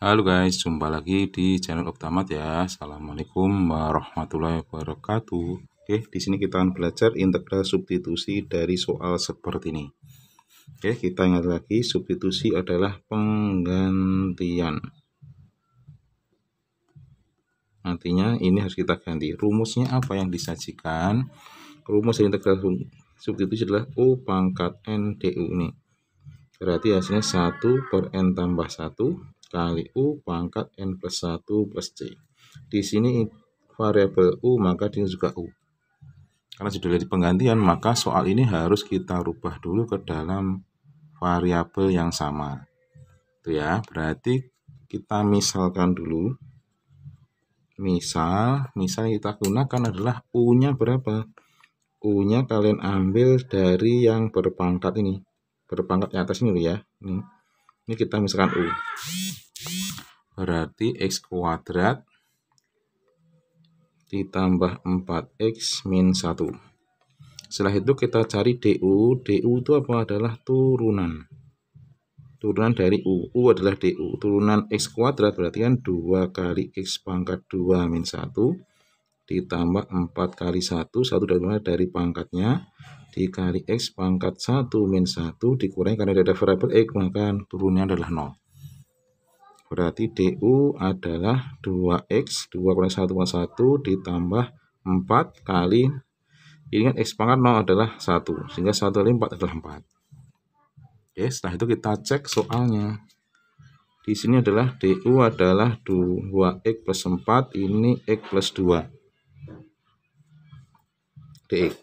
Halo guys, jumpa lagi di channel Optamat ya. Assalamualaikum warahmatullahi wabarakatuh. Oke, di sini kita akan belajar integral substitusi dari soal seperti ini. Oke, kita ingat lagi substitusi adalah penggantian. nantinya ini harus kita ganti. Rumusnya apa yang disajikan? Rumus integral substitusi adalah U pangkat N DU ini. Berarti hasilnya 1 per N tambah 1 kali U pangkat N plus 1 plus C. Di sini variabel U maka dia juga U. Karena sudah jadi penggantian, maka soal ini harus kita rubah dulu ke dalam variabel yang sama. Itu ya, berarti kita misalkan dulu. Misal, misal kita gunakan adalah U-nya berapa? U-nya kalian ambil dari yang berpangkat ini. Berpangkat yang atas ini ya. Ini ini kita misalkan U berarti X kuadrat ditambah 4X min 1 setelah itu kita cari DU DU itu apa adalah turunan turunan dari U U adalah DU turunan X kuadrat berarti kan 2 kali X pangkat 2 min 1 ditambah 4 kali 1 1 dari dari pangkatnya dikali X pangkat 1 min 1 dikurangi karena ada variabel X maka turunnya adalah 0 berarti DU adalah 2X 2 kurang 1 kurang 1 ditambah 4 kali ini kan X pangkat 0 adalah 1 sehingga 1 kali 4 adalah 4 oke setelah itu kita cek soalnya di sini adalah DU adalah 2X plus 4 ini X plus 2 DX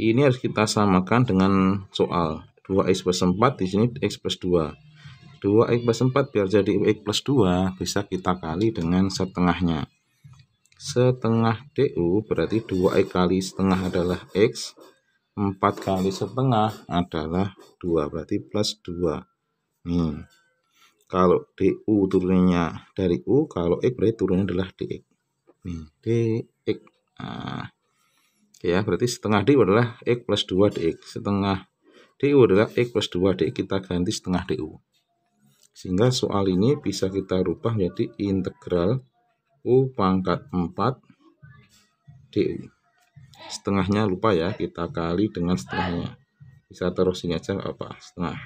ini harus kita samakan dengan soal 2x plus 4 di sini x plus 2 2x plus 4 biar jadi x plus 2 bisa kita kali dengan setengahnya setengah DU berarti 2x kali setengah adalah x 4 kali setengah adalah 2 berarti plus 2 hmm. kalau DU turunnya dari U kalau X berarti turunnya adalah DX nih DX nah ya berarti setengah DU adalah X plus 2 DX setengah DU adalah X plus 2 DX kita ganti setengah DU sehingga soal ini bisa kita rubah menjadi integral U pangkat 4 DU setengahnya lupa ya kita kali dengan setengahnya bisa taruh sini aja apa setengah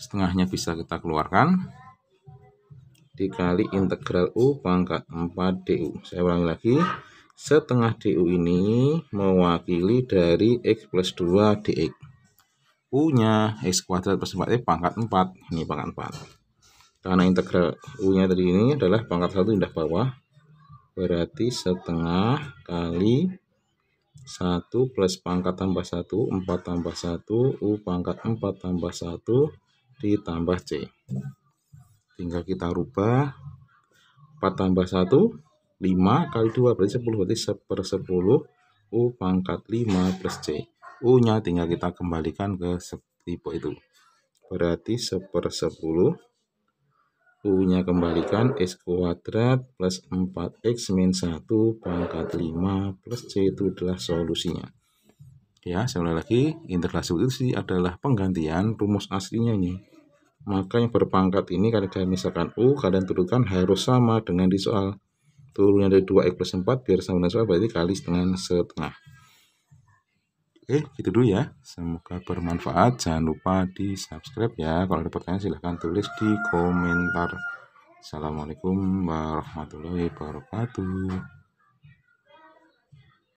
setengahnya bisa kita keluarkan dikali integral U pangkat 4 DU saya ulangi lagi Setengah DU ini mewakili dari X plus 2 DX. U-nya X kuadrat plus 4 e pangkat 4. Ini pangkat 4. Karena integral U-nya tadi ini adalah pangkat 1 indah bawah. Berarti setengah kali 1 plus pangkat tambah 1, 4 tambah 1, U pangkat 4 tambah 1, ditambah C. Tinggal kita rubah 4 tambah 1 5 kali 2 berarti 10 berarti 1 per 10 U pangkat 5 plus C U nya tinggal kita kembalikan ke tipe itu berarti 1 per 10 U nya kembalikan X kuadrat plus 4X min 1 pangkat 5 plus C itu adalah solusinya ya sekali lagi integrasi itu adalah penggantian rumus aslinya ini maka yang berpangkat ini kalian misalkan U kalian turunkan harus sama dengan di soal turunnya dari 2x plus 4 biar sama dengan berarti kali setengah setengah Oke, gitu dulu ya. Semoga bermanfaat. Jangan lupa di subscribe ya. Kalau ada pertanyaan silahkan tulis di komentar. Assalamualaikum warahmatullahi wabarakatuh.